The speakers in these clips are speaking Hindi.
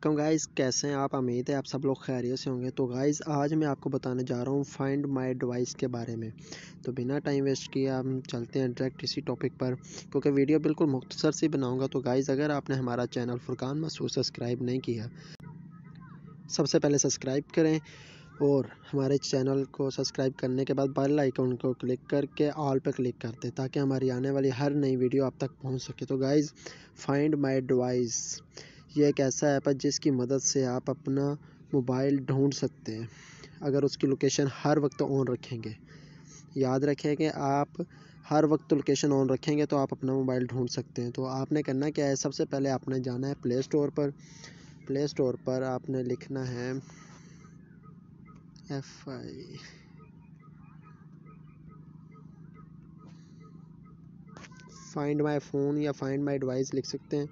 वेलकम गाइस कैसे हैं आप उम्मीद है आप सब लोग खैरियत से होंगे तो गाइस आज मैं आपको बताने जा रहा हूँ फाइंड माय डिवाइस के बारे में तो बिना टाइम वेस्ट किए हम चलते हैं डायरेक्ट इसी टॉपिक पर क्योंकि वीडियो बिल्कुल मुख्तसर से बनाऊंगा तो गाइस अगर आपने हमारा चैनल फुरकान मसूस सब्सक्राइब नहीं किया सबसे पहले सब्सक्राइब करें और हमारे चैनल को सब्सक्राइब करने के बाद बेल आइकन को क्लिक करके ऑल पर क्लिक कर दें ताकि हमारी आने वाली हर नई वीडियो आप तक पहुंच सके तो गाइज़ फाइंड माय डिवाइस ये एक ऐसा ऐप है जिसकी मदद से आप अपना मोबाइल ढूंढ सकते हैं अगर उसकी लोकेशन हर वक्त ऑन रखेंगे याद रखें कि आप हर वक्त लोकेशन ऑन रखेंगे तो आप अपना मोबाइल ढूंढ सकते हैं तो आपने करना क्या है सबसे पहले आपने जाना है प्ले स्टोर पर प्ले स्टोर पर आपने लिखना है F I find my phone या फाइंड माई डिवाइस लिख सकते हैं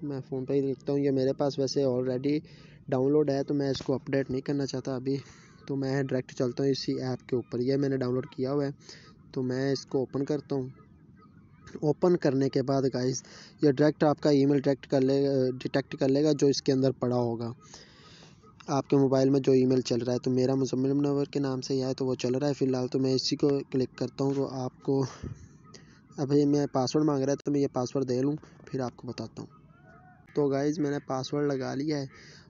तो मैं फ़ोन पे ही देखता हूँ ये मेरे पास वैसे ऑलरेडी डाउनलोड है तो मैं इसको अपडेट नहीं करना चाहता अभी तो मैं डायरेक्ट चलता हूँ इसी ऐप के ऊपर ये मैंने डाउनलोड किया हुआ है तो मैं इसको ओपन करता हूँ ओपन करने के बाद गाइस ये डायरेक्ट आपका मेल डायरेक्ट कर लेगा डिटेक्ट कर लेगा जो इसके अंदर पड़ा होगा आपके मोबाइल में जो ईमेल चल रहा है तो मेरा मुजम्मिल नंबर के नाम से ही है तो वो चल रहा है फ़िलहाल तो मैं इसी को क्लिक करता हूँ तो आपको अभी मैं पासवर्ड मांग रहा है तो मैं ये पासवर्ड दे लूँ फिर आपको बताता हूँ तो गाइज मैंने पासवर्ड लगा लिया है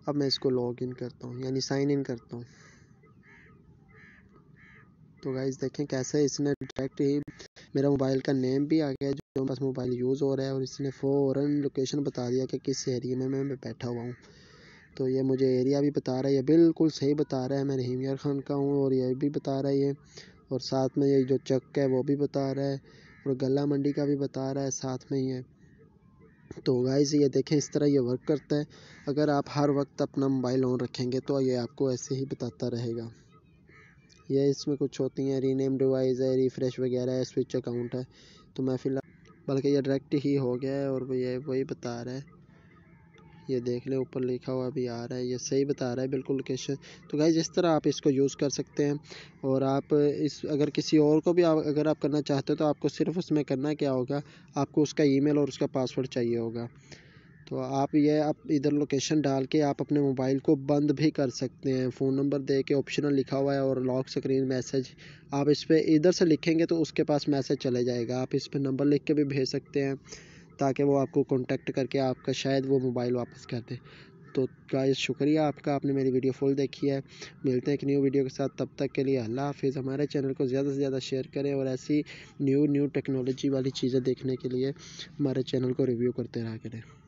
अब मैं इसको लॉग इन करता हूँ यानी साइन इन करता हूँ तो गाइज देखें कैसे इसने डायरेक्ट ही मेरा मोबाइल का नेम भी आ गया जो बस मोबाइल यूज़ हो रहा है और इसने फ़ौर लोकेशन बता दिया कि किस एरिए में मैं बैठा हुआ हूँ तो ये मुझे एरिया भी बता रहा है ये बिल्कुल सही बता रहा है मैं रहीम खान का हूँ और ये भी बता रहा है ये और साथ में ये जो चक है वो भी बता रहा है और गला मंडी का भी बता रहा है साथ में ही है तो गाइज़ ये देखें इस तरह ये वर्क करता है अगर आप हर वक्त अपना मोबाइल ऑन रखेंगे तो ये आपको ऐसे ही बताता रहेगा यह इसमें कुछ होती हैं रीनेम डिवाइस है रिफ्रेश वगैरह है स्विच अकाउंट है तो मैं फिलहाल बल्कि ये डायरेक्ट ही हो गया है और ये वही बता रहा है ये देख ले ऊपर लिखा हुआ भी आ रहा है ये सही बता रहा है बिल्कुल लोकेशन तो गाइज इस तरह आप इसको यूज़ कर सकते हैं और आप इस अगर किसी और को भी आप अगर आप करना चाहते हो तो आपको सिर्फ उसमें करना क्या होगा आपको उसका ईमेल और उसका पासवर्ड चाहिए होगा तो आप ये आप इधर लोकेशन डाल के आप अपने मोबाइल को बंद भी कर सकते हैं फ़ोन नंबर दे के ऑप्शनल लिखा हुआ है और लॉक स्क्रीन मैसेज आप इस पर इधर से लिखेंगे तो उसके पास मैसेज चले जाएगा आप इस पर नंबर लिख के भी भेज सकते हैं ताकि वो आपको कॉन्टेक्ट करके आपका शायद वो मोबाइल वापस कर दे तो गाइस शुक्रिया आपका आपने मेरी वीडियो फुल देखी है मिलते हैं एक न्यू वीडियो के साथ तब तक के लिए अल्लाह हाफिज़ हमारे चैनल को ज़्यादा से ज़्यादा शेयर करें और ऐसी न्यू न्यू टेक्नोलॉजी वाली चीज़ें देखने के लिए हमारे चैनल को रिव्यू करते रहा करें